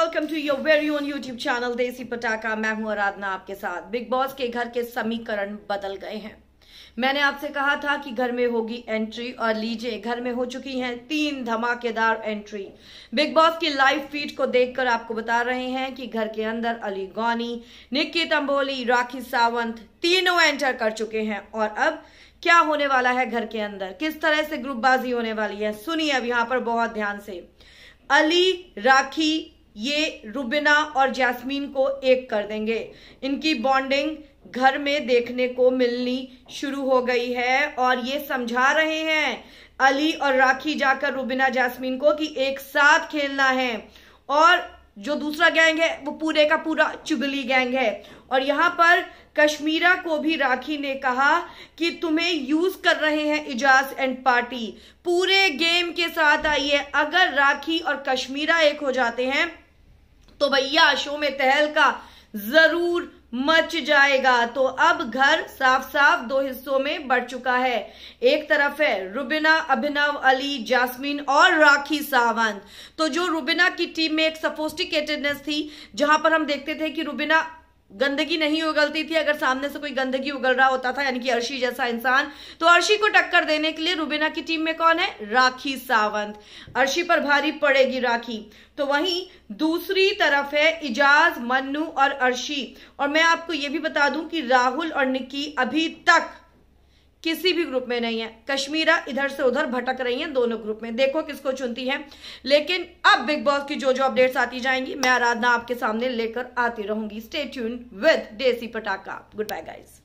welcome to your very own YouTube channel Desi Patakha मैं हूं आराधना आपके साथ बिग बॉस के घर के समीकरण बदल गए हैं मैंने आपसे कहा था कि घर में होगी एंट्री और लीजिए घर में हो चुकी हैं तीन धमाकेदार एंट्री बिग बॉस की लाइव फीड को देखकर आपको बता रहे हैं कि घर के अंदर अली गौनी निक्की तंबोली राखी सावंत तीनों एंटर कर चुके हैं और अब क्या होने वाला है घर के अंदर किस तरह से ग्रुपबाजी होने वाली है सुनिए अब यहाँ पर बहुत ध्यान से अली राखी ये रुबिना और जैस्मीन को एक कर देंगे इनकी बॉन्डिंग घर में देखने को मिलनी शुरू हो गई है और ये समझा रहे हैं अली और राखी जाकर रुबिना जैस्मीन को कि एक साथ खेलना है और जो दूसरा गैंग है वो पूरे का पूरा चुगली गैंग है और यहाँ पर कश्मीरा को भी राखी ने कहा कि तुम्हें यूज कर रहे हैं इजाज एंड पार्टी पूरे गेम के साथ आई है अगर राखी और कश्मीरा एक हो जाते हैं तो भैया शो में तहलका जरूर मच जाएगा तो अब घर साफ साफ दो हिस्सों में बढ़ चुका है एक तरफ है रुबिना अभिनव अली जासमीन और राखी सावंत तो जो रुबिना की टीम में एक सफोस्टिकेटेडनेस थी जहां पर हम देखते थे कि रुबिना गंदगी नहीं उगलती थी अगर सामने से कोई गंदगी उगल रहा होता था यानी कि अर्शी जैसा इंसान तो अर्शी को टक्कर देने के लिए रुबेना की टीम में कौन है राखी सावंत अर्शी पर भारी पड़ेगी राखी तो वहीं दूसरी तरफ है इजाज मन्नू और अर्शी और मैं आपको यह भी बता दूं कि राहुल और निक्की अभी तक किसी भी ग्रुप में नहीं है कश्मीरा इधर से उधर भटक रही हैं दोनों ग्रुप में देखो किसको चुनती हैं लेकिन अब बिग बॉस की जो जो अपडेट्स आती जाएंगी मैं आराधना आपके सामने लेकर आती रहूंगी स्टेट्यून विद देसी पटाखा गुड बाय गाइज